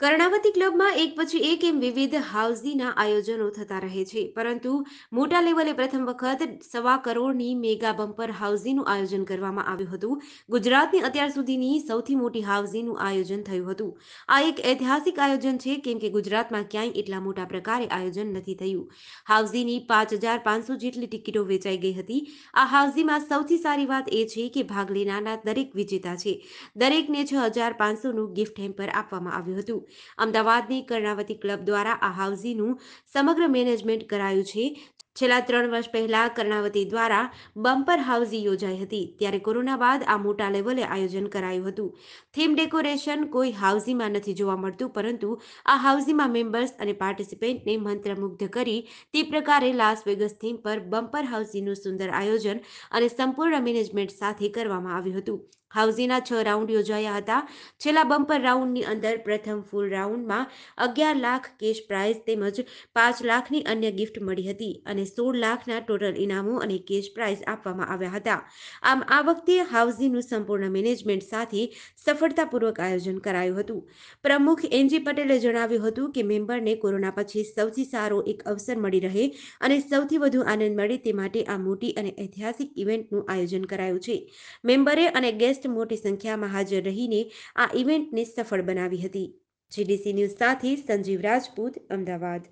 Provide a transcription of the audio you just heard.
કર્ણાવતી ક્લબમાં એક પછી એક એમ વિવિધ હાઉસીના આયોજનો થતા રહે છે પરંતુ મોટા લેવલે પ્રથમ વખત સવા કરોડની મેગા બમ્પર હાઉસડીનું આયોજન કરવામાં આવ્યું હતું ગુજરાતની અત્યાર સુધીની સૌથી મોટી હાઉસડીનું આયોજન થયું હતું આ એક ઐતિહાસિક આયોજન છે કેમ કે ગુજરાતમાં ક્યાંય એટલા મોટા પ્રકારે આયોજન નથી થયું હાઉસડીની પાંચ હજાર પાંચસો જેટલી ટિકિટો વેચાઈ ગઈ હતી આ હાઉસડીમાં સૌથી સારી વાત એ છે કે ભાગ લેનારા દરેક વિજેતા છે દરેકને છ હજાર પાંચસોનું ગિફ્ટ હેમ્પર આપવામાં આવ્યું હતું અમદાવાદની કર્ણાવતી ક્લબ દ્વારા આ હાઉસીનું સમગ્ર મેનેજમેન્ટ કરાયું છે છેલ્લા ત્રણ વર્ષ પહેલા કર્ણાવતી દ્વારા બમ્પર હાઉસી યોજાઈ હતી ત્યારે કોરોના બાદ આ મોટા લેવલે આયોજન કરાયું હતું થીમ ડેકોરેશન કોઈ હાઉસીમાં નથી જોવા મળતું પરંતુ આ હાઉસીમાં મેમ્બર્સ અને પાર્ટિસિપેન્ટને મંત્રમુગ્ધ કરી તે પ્રકારે લાસ વેગસ થીમ પર બમ્પર હાઉસીનું સુંદર આયોજન અને સંપૂર્ણ મેનેજમેન્ટ સાથે કરવામાં આવ્યું હતું હાઉઝીના છ રાઉન્ડ યોજાયા હતા છેલ્લા બમ્પર રાઉન્ડની અંદર પ્રથમ ફૂલ રાઉન્ડમાં અગિયાર લાખ કેશ પ્રાઇઝ તેમજ પાંચ લાખની અન્ય ગિફ્ટ મળી હતી અને સોળ લાખના ટોટલ ઇનામો અને કેશ પ્રાઇઝ આપવામાં આવ્યા હતા આમ આ વખતે હાઉસીનું સંપૂર્ણ મેનેજમેન્ટ સાથે સફળતાપૂર્વક આયોજન કરાયું હતું પ્રમુખ એનજી પટેલે જણાવ્યું હતું કે મેમ્બરને કોરોના પછી સૌથી સારો એક અવસર મળી રહે અને સૌથી વધુ આનંદ મળે તે માટે આ મોટી અને ઐતિહાસિક ઇવેન્ટનું આયોજન કરાયું છે મેમ્બરે અને ગેસ્ટ ગેસ્ટ મોટી સંખ્યામાં હાજર રહીને આ ઇવેન્ટને સફળ બનાવી હતી જીડીસી ન્યૂઝ સાથે સંજીવ રાજપૂત અમદાવાદ